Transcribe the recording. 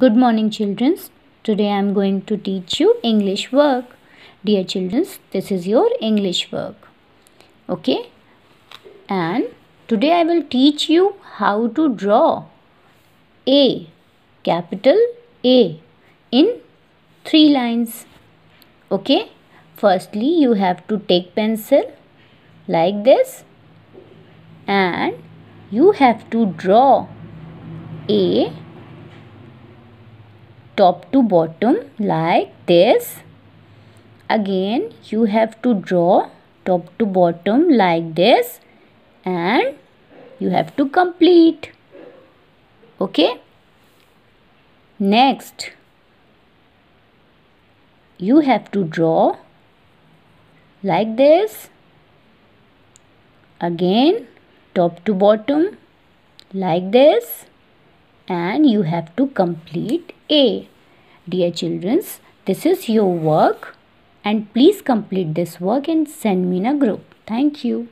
Good morning children. Today I am going to teach you English work. Dear children, this is your English work. Okay? And today I will teach you how to draw A, capital A in three lines. Okay? Firstly, you have to take pencil like this and you have to draw A top to bottom like this again you have to draw top to bottom like this and you have to complete okay next you have to draw like this again top to bottom like this and you have to complete A Dear children, this is your work and please complete this work and send me in a group. Thank you.